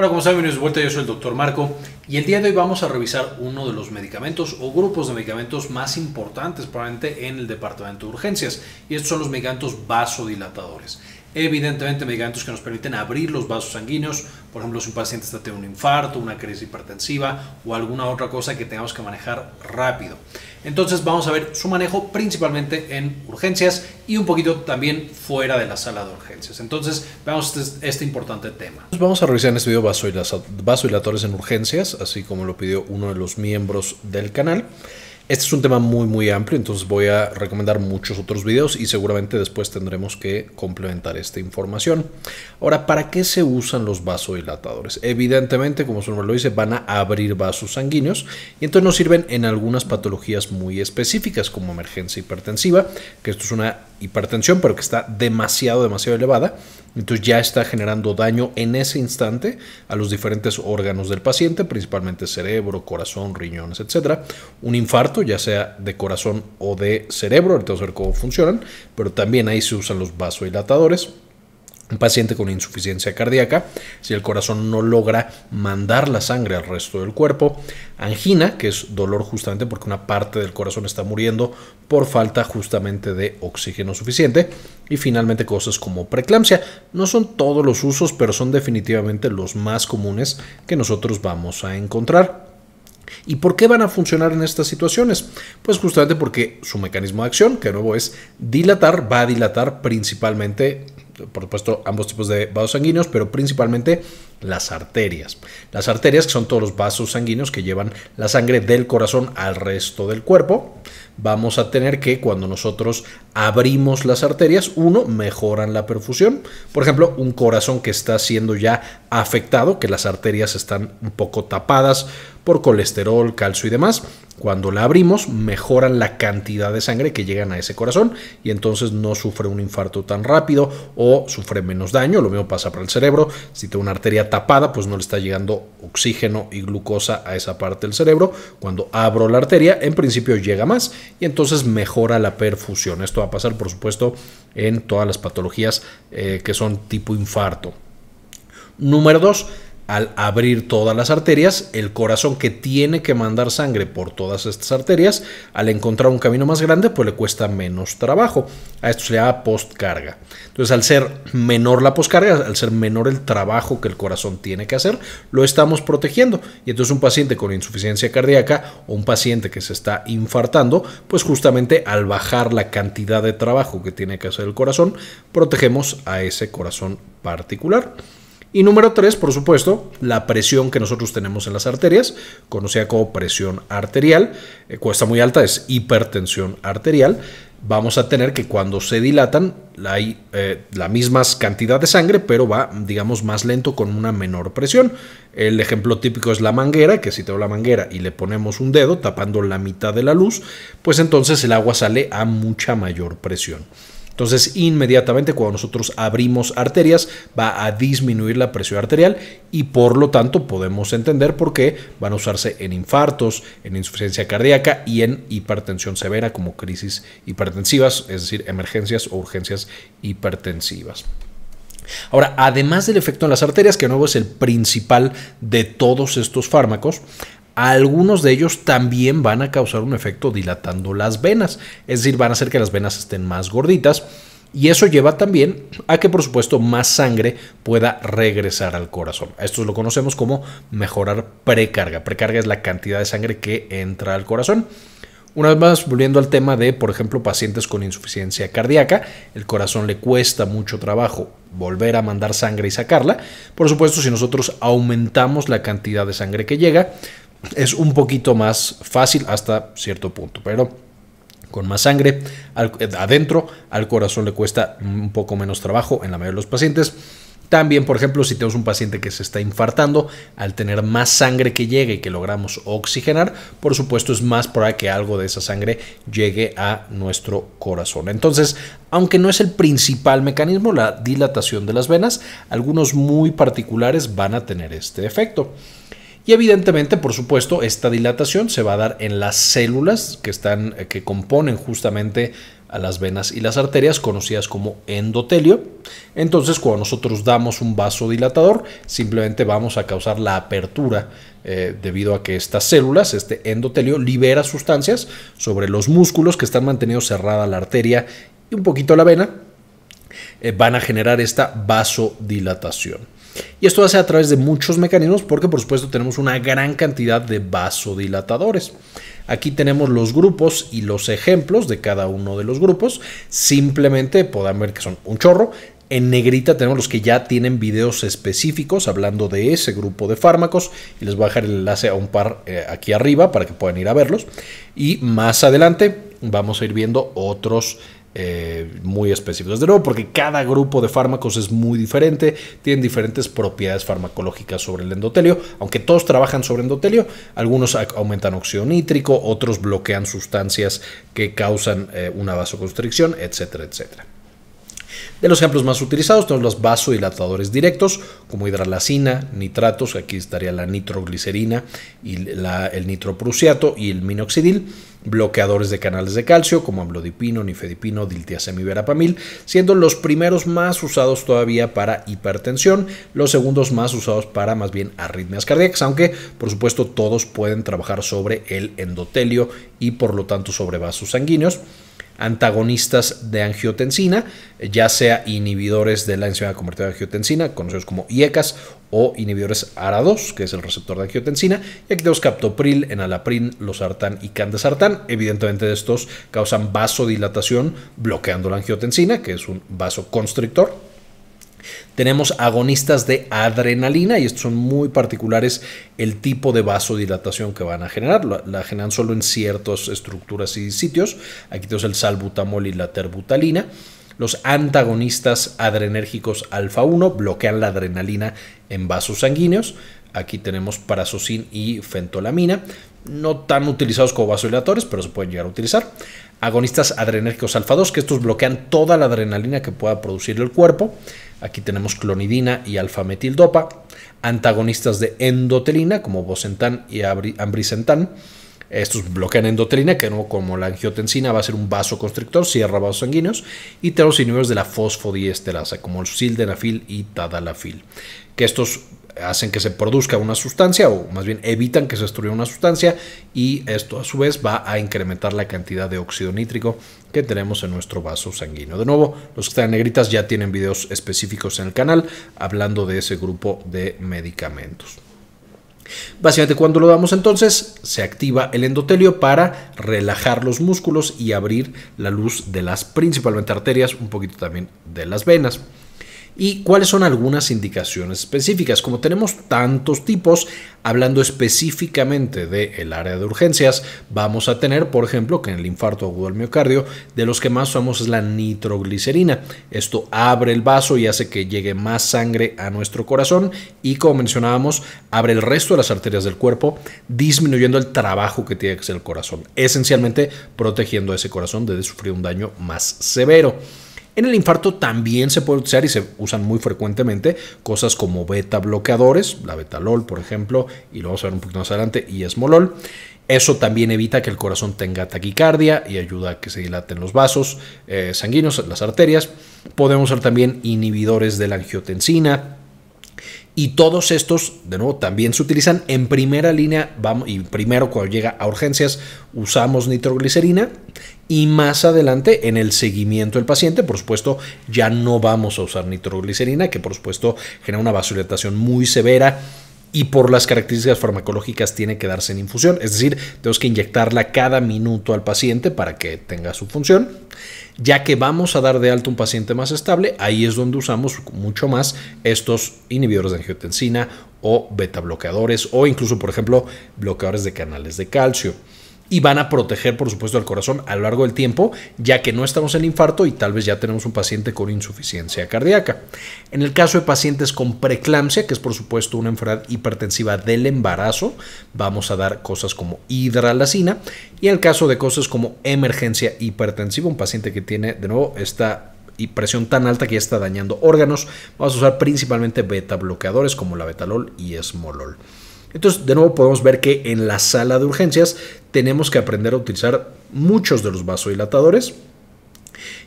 Hola, como saben, bienvenidos de vuelta. Yo soy el doctor Marco y el día de hoy vamos a revisar uno de los medicamentos o grupos de medicamentos más importantes probablemente en el departamento de urgencias y estos son los medicamentos vasodilatadores. Evidentemente, medicamentos que nos permiten abrir los vasos sanguíneos, por ejemplo, si un paciente está teniendo un infarto, una crisis hipertensiva o alguna otra cosa que tengamos que manejar rápido. Entonces, vamos a ver su manejo principalmente en urgencias y un poquito también fuera de la sala de urgencias. Entonces, veamos este, este importante tema. Vamos a revisar en este video vasodilatadores en urgencias, así como lo pidió uno de los miembros del canal. Este es un tema muy muy amplio, entonces voy a recomendar muchos otros videos y seguramente después tendremos que complementar esta información. Ahora, ¿para qué se usan los vasodilatadores? Evidentemente, como su nombre lo dice, van a abrir vasos sanguíneos y entonces nos sirven en algunas patologías muy específicas como emergencia hipertensiva, que esto es una hipertensión, pero que está demasiado, demasiado elevada. Entonces ya está generando daño en ese instante a los diferentes órganos del paciente, principalmente cerebro, corazón, riñones, etcétera. Un infarto, ya sea de corazón o de cerebro, ahorita vamos a ver cómo funcionan, pero también ahí se usan los vasodilatadores un paciente con insuficiencia cardíaca, si el corazón no logra mandar la sangre al resto del cuerpo, angina, que es dolor justamente porque una parte del corazón está muriendo por falta justamente de oxígeno suficiente, y finalmente cosas como preeclampsia. No son todos los usos, pero son definitivamente los más comunes que nosotros vamos a encontrar. ¿Y por qué van a funcionar en estas situaciones? Pues justamente porque su mecanismo de acción, que nuevo es dilatar, va a dilatar principalmente por supuesto, ambos tipos de vasos sanguíneos, pero principalmente las arterias. Las arterias que son todos los vasos sanguíneos que llevan la sangre del corazón al resto del cuerpo. Vamos a tener que cuando nosotros abrimos las arterias, uno, mejoran la perfusión. Por ejemplo, un corazón que está siendo ya afectado, que las arterias están un poco tapadas por colesterol, calcio y demás cuando la abrimos, mejoran la cantidad de sangre que llegan a ese corazón y entonces no sufre un infarto tan rápido o sufre menos daño. Lo mismo pasa para el cerebro. Si tiene una arteria tapada, pues no le está llegando oxígeno y glucosa a esa parte del cerebro. Cuando abro la arteria, en principio llega más y entonces mejora la perfusión. Esto va a pasar, por supuesto, en todas las patologías eh, que son tipo infarto. Número 2 al abrir todas las arterias, el corazón que tiene que mandar sangre por todas estas arterias, al encontrar un camino más grande, pues le cuesta menos trabajo. A esto se le llama postcarga. Entonces, al ser menor la postcarga, al ser menor el trabajo que el corazón tiene que hacer, lo estamos protegiendo. Y entonces un paciente con insuficiencia cardíaca o un paciente que se está infartando, pues justamente al bajar la cantidad de trabajo que tiene que hacer el corazón, protegemos a ese corazón particular. Y número tres, por supuesto, la presión que nosotros tenemos en las arterias, conocida como presión arterial, eh, cuesta muy alta, es hipertensión arterial. Vamos a tener que cuando se dilatan hay eh, la misma cantidad de sangre, pero va, digamos, más lento con una menor presión. El ejemplo típico es la manguera, que si tengo la manguera y le ponemos un dedo tapando la mitad de la luz, pues entonces el agua sale a mucha mayor presión. Entonces, inmediatamente cuando nosotros abrimos arterias, va a disminuir la presión arterial y por lo tanto podemos entender por qué van a usarse en infartos, en insuficiencia cardíaca y en hipertensión severa como crisis hipertensivas, es decir, emergencias o urgencias hipertensivas. Ahora, además del efecto en las arterias, que de nuevo es el principal de todos estos fármacos, algunos de ellos también van a causar un efecto dilatando las venas, es decir, van a hacer que las venas estén más gorditas y eso lleva también a que por supuesto más sangre pueda regresar al corazón. Esto lo conocemos como mejorar precarga. Precarga es la cantidad de sangre que entra al corazón. Una vez más, volviendo al tema de, por ejemplo, pacientes con insuficiencia cardíaca, el corazón le cuesta mucho trabajo volver a mandar sangre y sacarla. Por supuesto, si nosotros aumentamos la cantidad de sangre que llega, es un poquito más fácil hasta cierto punto, pero con más sangre adentro, al corazón le cuesta un poco menos trabajo en la mayoría de los pacientes. También, por ejemplo, si tenemos un paciente que se está infartando, al tener más sangre que llegue y que logramos oxigenar, por supuesto es más probable que algo de esa sangre llegue a nuestro corazón. Entonces, aunque no es el principal mecanismo, la dilatación de las venas, algunos muy particulares van a tener este efecto. Y evidentemente, por supuesto, esta dilatación se va a dar en las células que, están, eh, que componen justamente a las venas y las arterias, conocidas como endotelio. Entonces, cuando nosotros damos un vasodilatador, simplemente vamos a causar la apertura eh, debido a que estas células, este endotelio, libera sustancias sobre los músculos que están mantenidos cerrada la arteria y un poquito la vena, eh, van a generar esta vasodilatación. Y esto hace a través de muchos mecanismos porque por supuesto tenemos una gran cantidad de vasodilatadores. Aquí tenemos los grupos y los ejemplos de cada uno de los grupos. Simplemente podrán ver que son un chorro. En negrita tenemos los que ya tienen videos específicos hablando de ese grupo de fármacos y les voy a dejar el enlace a un par eh, aquí arriba para que puedan ir a verlos. Y más adelante vamos a ir viendo otros eh, muy específicos. de nuevo, porque cada grupo de fármacos es muy diferente, tienen diferentes propiedades farmacológicas sobre el endotelio, aunque todos trabajan sobre endotelio, algunos aumentan óxido nítrico, otros bloquean sustancias que causan eh, una vasoconstricción, etcétera, etcétera. De los ejemplos más utilizados tenemos los vasodilatadores directos, como hidralacina, nitratos, aquí estaría la nitroglicerina y el nitroprusiato y el minoxidil, bloqueadores de canales de calcio como amlodipino, nifedipino, diltiazem verapamil, siendo los primeros más usados todavía para hipertensión, los segundos más usados para más bien arritmias cardíacas, aunque por supuesto todos pueden trabajar sobre el endotelio y por lo tanto sobre vasos sanguíneos antagonistas de angiotensina, ya sea inhibidores de la enzima convertida de angiotensina, conocidos como IECAS, o inhibidores ARA2, que es el receptor de angiotensina. Y aquí tenemos captopril, enalapril, losartán y candesartán. Evidentemente, estos causan vasodilatación bloqueando la angiotensina, que es un vasoconstrictor. Tenemos agonistas de adrenalina y estos son muy particulares el tipo de vasodilatación que van a generar. La, generan solo en ciertas estructuras y sitios. Aquí tenemos el salbutamol y la terbutalina. Los antagonistas adrenérgicos alfa 1 bloquean la adrenalina en vasos sanguíneos. Aquí tenemos parasocin y fentolamina, no tan utilizados como vasodilatores, pero se pueden llegar a utilizar. Agonistas adrenérgicos alfa 2, que estos bloquean toda la adrenalina que pueda producir el cuerpo. Aquí tenemos clonidina y alfametildopa, antagonistas de endotelina como bosentan y ambrisentan. Estos bloquean endotelina, que como la angiotensina va a ser un vasoconstrictor, cierra vasos sanguíneos, y tenemos inhibidores de la fosfodiesterasa, como el sildenafil y tadalafil, que estos hacen que se produzca una sustancia o más bien evitan que se destruya una sustancia y esto a su vez va a incrementar la cantidad de óxido nítrico que tenemos en nuestro vaso sanguíneo. De nuevo, los que están en negritas ya tienen videos específicos en el canal hablando de ese grupo de medicamentos. Básicamente cuando lo damos entonces se activa el endotelio para relajar los músculos y abrir la luz de las principalmente arterias, un poquito también de las venas y cuáles son algunas indicaciones específicas. Como tenemos tantos tipos, hablando específicamente del área de urgencias, vamos a tener, por ejemplo, que en el infarto agudo del miocardio, de los que más usamos es la nitroglicerina. Esto abre el vaso y hace que llegue más sangre a nuestro corazón y, como mencionábamos, abre el resto de las arterias del cuerpo, disminuyendo el trabajo que tiene que hacer el corazón, esencialmente protegiendo a ese corazón de sufrir un daño más severo. En el infarto también se puede usar y se usan muy frecuentemente cosas como beta bloqueadores, la betalol, por ejemplo, y lo vamos a ver un poquito más adelante, y esmolol. Eso también evita que el corazón tenga taquicardia y ayuda a que se dilaten los vasos eh, sanguíneos, las arterias. Podemos usar también inhibidores de la angiotensina, y todos estos, de nuevo, también se utilizan en primera línea, vamos, y primero cuando llega a urgencias usamos nitroglicerina y más adelante en el seguimiento del paciente, por supuesto, ya no vamos a usar nitroglicerina, que por supuesto genera una vasodilatación muy severa y por las características farmacológicas tiene que darse en infusión, es decir, tenemos que inyectarla cada minuto al paciente para que tenga su función. Ya que vamos a dar de alto un paciente más estable, ahí es donde usamos mucho más estos inhibidores de angiotensina o beta bloqueadores o incluso, por ejemplo, bloqueadores de canales de calcio y van a proteger, por supuesto, el corazón a lo largo del tiempo, ya que no estamos en infarto y tal vez ya tenemos un paciente con insuficiencia cardíaca. En el caso de pacientes con preeclampsia, que es por supuesto una enfermedad hipertensiva del embarazo, vamos a dar cosas como hidralacina y en el caso de cosas como emergencia hipertensiva, un paciente que tiene de nuevo esta presión tan alta que ya está dañando órganos. Vamos a usar principalmente beta bloqueadores como la betalol y esmolol. Entonces, de nuevo podemos ver que en la sala de urgencias tenemos que aprender a utilizar muchos de los vasodilatadores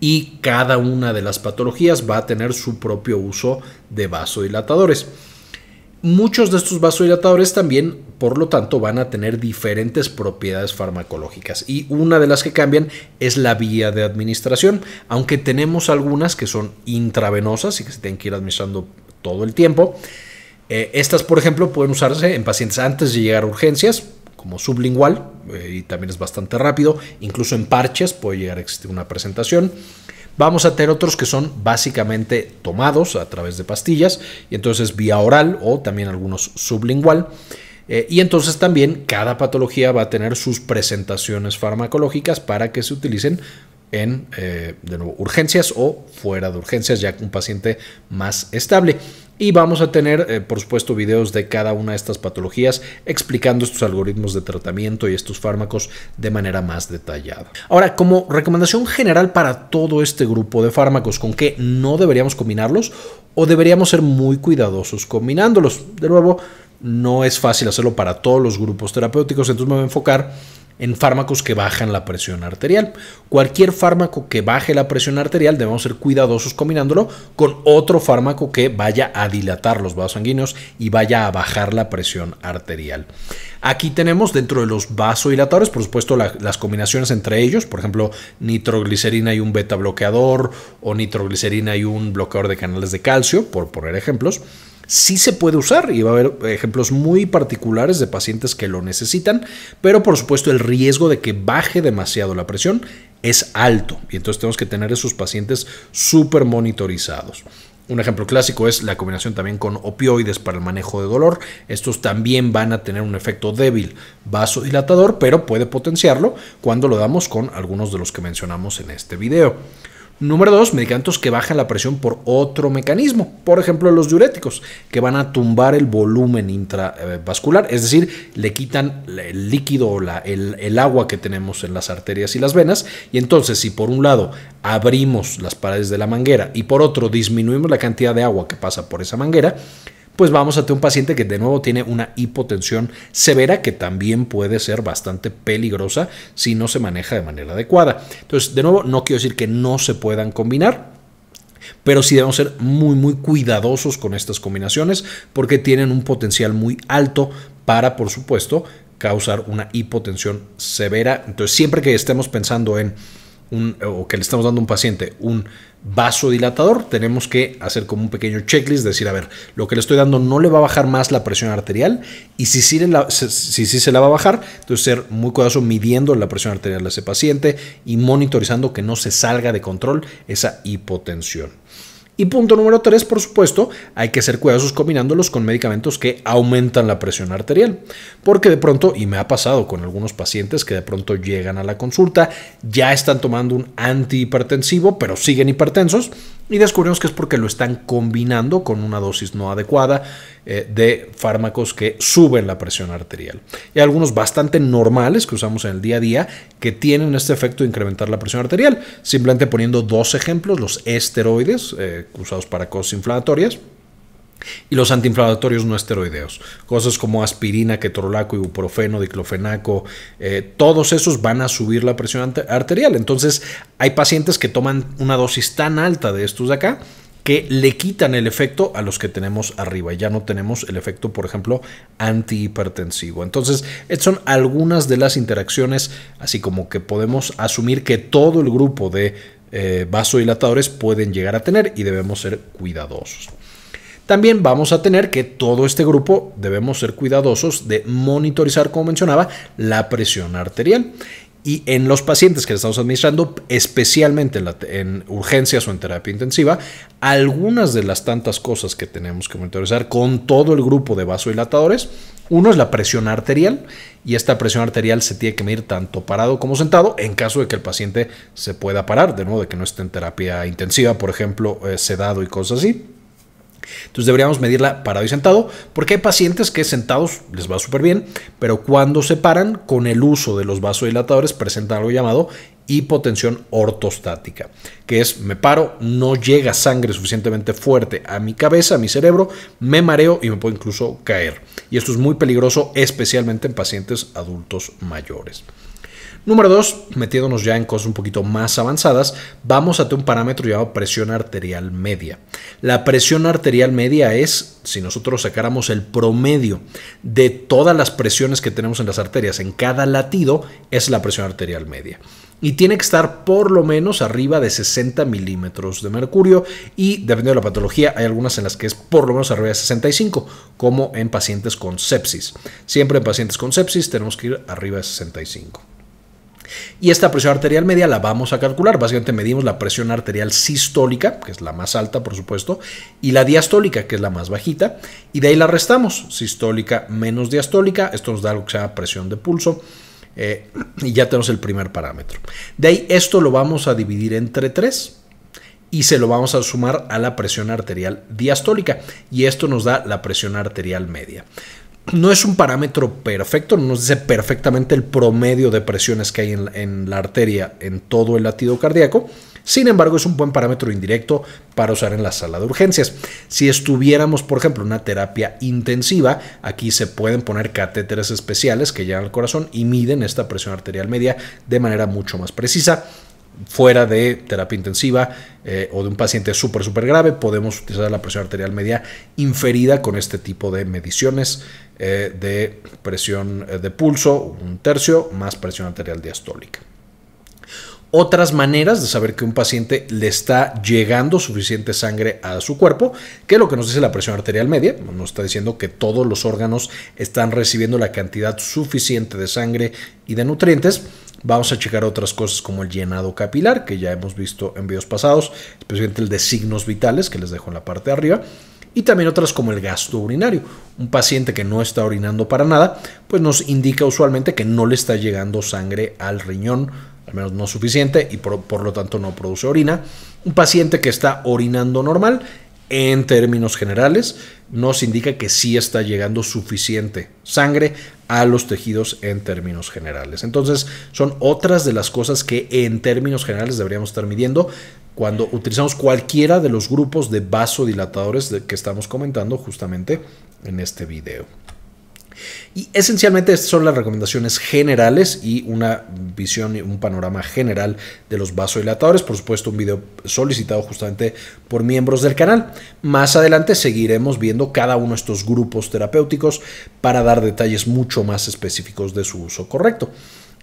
y cada una de las patologías va a tener su propio uso de vasodilatadores. Muchos de estos vasodilatadores también, por lo tanto, van a tener diferentes propiedades farmacológicas y una de las que cambian es la vía de administración, aunque tenemos algunas que son intravenosas y que se tienen que ir administrando todo el tiempo. Eh, estas, por ejemplo, pueden usarse en pacientes antes de llegar a urgencias, como sublingual, eh, y también es bastante rápido. Incluso en parches puede llegar a existir una presentación. Vamos a tener otros que son básicamente tomados a través de pastillas, y entonces vía oral o también algunos sublingual. Eh, y entonces también cada patología va a tener sus presentaciones farmacológicas para que se utilicen en, de nuevo, urgencias o fuera de urgencias, ya un paciente más estable. Y vamos a tener, eh, por supuesto, videos de cada una de estas patologías explicando estos algoritmos de tratamiento y estos fármacos de manera más detallada. Ahora, como recomendación general para todo este grupo de fármacos, ¿con qué no deberíamos combinarlos o deberíamos ser muy cuidadosos combinándolos? De nuevo, no es fácil hacerlo para todos los grupos terapéuticos, entonces me voy a enfocar en fármacos que bajan la presión arterial. Cualquier fármaco que baje la presión arterial debemos ser cuidadosos combinándolo con otro fármaco que vaya a dilatar los vasos sanguíneos y vaya a bajar la presión arterial. Aquí tenemos dentro de los vasodilatadores, por supuesto, las combinaciones entre ellos, por ejemplo, nitroglicerina y un beta bloqueador o nitroglicerina y un bloqueador de canales de calcio, por poner ejemplos sí se puede usar y va a haber ejemplos muy particulares de pacientes que lo necesitan, pero por supuesto el riesgo de que baje demasiado la presión es alto y entonces tenemos que tener esos pacientes súper monitorizados. Un ejemplo clásico es la combinación también con opioides para el manejo de dolor. Estos también van a tener un efecto débil vasodilatador, pero puede potenciarlo cuando lo damos con algunos de los que mencionamos en este video. Número dos, medicamentos que bajan la presión por otro mecanismo, por ejemplo los diuréticos, que van a tumbar el volumen intravascular, es decir, le quitan el líquido o el, agua que tenemos en las arterias y las venas, y entonces si por un lado abrimos las paredes de la manguera y por otro disminuimos la cantidad de agua que pasa por esa manguera, pues vamos a tener un paciente que de nuevo tiene una hipotensión severa que también puede ser bastante peligrosa si no se maneja de manera adecuada. Entonces, de nuevo, no quiero decir que no se puedan combinar, pero sí debemos ser muy muy cuidadosos con estas combinaciones porque tienen un potencial muy alto para, por supuesto, causar una hipotensión severa. Entonces, siempre que estemos pensando en un, o que le estamos dando a un paciente un vasodilatador, tenemos que hacer como un pequeño checklist, decir, a ver, lo que le estoy dando no le va a bajar más la presión arterial y si sí, se la va a bajar, entonces ser muy cuidadoso midiendo la presión arterial de ese paciente y monitorizando que no se salga de control esa hipotensión. Y punto número tres, por supuesto, hay que ser cuidadosos combinándolos con medicamentos que aumentan la presión arterial, porque de pronto, y me ha pasado con algunos pacientes que de pronto llegan a la consulta, ya están tomando un antihipertensivo, pero siguen hipertensos y descubrimos que es porque lo están combinando con una dosis no adecuada eh, de fármacos que suben la presión arterial. Y algunos bastante normales que usamos en el día a día que tienen este efecto de incrementar la presión arterial. Simplemente poniendo dos ejemplos, los esteroides eh, usados para cosas inflamatorias y los antiinflamatorios no esteroideos, cosas como aspirina, ketorolaco, ibuprofeno, diclofenaco, eh, todos esos van a subir la presión arterial. Entonces, hay pacientes que toman una dosis tan alta de estos de acá que le quitan el efecto a los que tenemos arriba y ya no tenemos el efecto, por ejemplo, antihipertensivo. Entonces, estas son algunas de las interacciones, así como que podemos asumir que todo el grupo de eh, vasodilatadores pueden llegar a tener y debemos ser cuidadosos. También vamos a tener que todo este grupo debemos ser cuidadosos de monitorizar, como mencionaba, la presión arterial. Y en los pacientes que estamos administrando, especialmente en, urgencias o en terapia intensiva, algunas de las tantas cosas que tenemos que monitorizar con todo el grupo de vasodilatadores, uno es la presión arterial y esta presión arterial se tiene que medir tanto parado como sentado en caso de que el paciente se pueda parar, de nuevo de que no esté en terapia intensiva, por ejemplo, eh, sedado y cosas así. Entonces deberíamos medirla parado y sentado, porque hay pacientes que sentados les va súper bien, pero cuando se paran con el uso de los vasodilatadores presentan algo llamado hipotensión ortostática, que es me paro, no llega sangre suficientemente fuerte a mi cabeza, a mi cerebro, me mareo y me puedo incluso caer. Y esto es muy peligroso, especialmente en pacientes adultos mayores. Número dos, metiéndonos ya en cosas un poquito más avanzadas, vamos a tener un parámetro llamado presión arterial media. La presión arterial media es, si nosotros sacáramos el promedio de todas las presiones que tenemos en las arterias, en cada latido, es la presión arterial media y tiene que estar por lo menos arriba de 60 milímetros de mercurio y dependiendo de la patología hay algunas en las que es por lo menos arriba de 65 como en pacientes con sepsis. Siempre en pacientes con sepsis tenemos que ir arriba de 65. Y esta presión arterial media la vamos a calcular. Básicamente medimos la presión arterial sistólica, que es la más alta, por supuesto, y la diastólica, que es la más bajita. Y de ahí la restamos. Sistólica menos diastólica. Esto nos da lo que se llama presión de pulso. Eh, y ya tenemos el primer parámetro. De ahí esto lo vamos a dividir entre 3 y se lo vamos a sumar a la presión arterial diastólica y esto nos da la presión arterial media no es un parámetro perfecto, no nos dice perfectamente el promedio de presiones que hay en, la arteria en todo el latido cardíaco. Sin embargo, es un buen parámetro indirecto para usar en la sala de urgencias. Si estuviéramos, por ejemplo, una terapia intensiva, aquí se pueden poner catéteres especiales que llegan al corazón y miden esta presión arterial media de manera mucho más precisa fuera de terapia intensiva eh, o de un paciente súper, súper grave, podemos utilizar la presión arterial media inferida con este tipo de mediciones eh, de presión eh, de pulso, un tercio, más presión arterial diastólica. Otras maneras de saber que un paciente le está llegando suficiente sangre a su cuerpo, que es lo que nos dice la presión arterial media, nos está diciendo que todos los órganos están recibiendo la cantidad suficiente de sangre y de nutrientes Vamos a checar otras cosas como el llenado capilar, que ya hemos visto en videos pasados, especialmente el de signos vitales, que les dejo en la parte de arriba. Y también otras como el gasto urinario. Un paciente que no está orinando para nada, pues nos indica usualmente que no le está llegando sangre al riñón, al menos no suficiente, y por, por lo tanto no produce orina. Un paciente que está orinando normal, en términos generales, nos indica que sí está llegando suficiente sangre a los tejidos en términos generales. Entonces, son otras de las cosas que en términos generales deberíamos estar midiendo cuando utilizamos cualquiera de los grupos de vasodilatadores que estamos comentando justamente en este video. Y esencialmente estas son las recomendaciones generales y una visión y un panorama general de los vasodilatadores. Por supuesto, un video solicitado justamente por miembros del canal. Más adelante seguiremos viendo cada uno de estos grupos terapéuticos para dar detalles mucho más específicos de su uso correcto.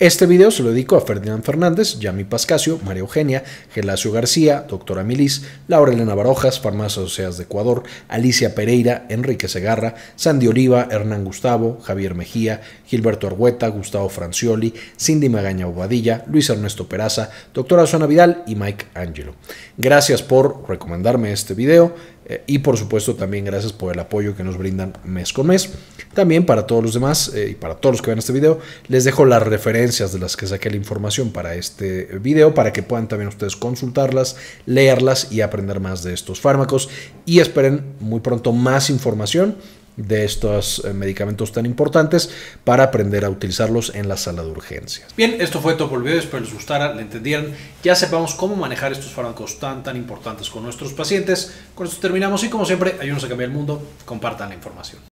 Este video se lo dedico a Ferdinand Fernández, Yami Pascasio, María Eugenia, Gelacio García, Doctora Milis, Laura Elena Barojas, Farmacias Oseas de Ecuador, Alicia Pereira, Enrique Segarra, Sandy Oliva, Hernán Gustavo, Javier Mejía, Gilberto Argueta, Gustavo Francioli, Cindy Magaña Obadilla, Luis Ernesto Peraza, Doctora Suana Vidal y Mike Angelo. Gracias por recomendarme este video. Eh, y por supuesto también gracias por el apoyo que nos brindan mes con mes. También para todos los demás eh, y para todos los que ven este video, les dejo las referencias de las que saqué la información para este video para que puedan también ustedes consultarlas, leerlas y aprender más de estos fármacos. Y esperen muy pronto más información de estos eh, medicamentos tan importantes para aprender a utilizarlos en la sala de urgencias. Bien, esto fue todo por el video, espero les gustara, le entendieran, ya sepamos cómo manejar estos fármacos tan tan importantes con nuestros pacientes. Con esto terminamos y como siempre, ayúdenos a cambiar el mundo, compartan la información.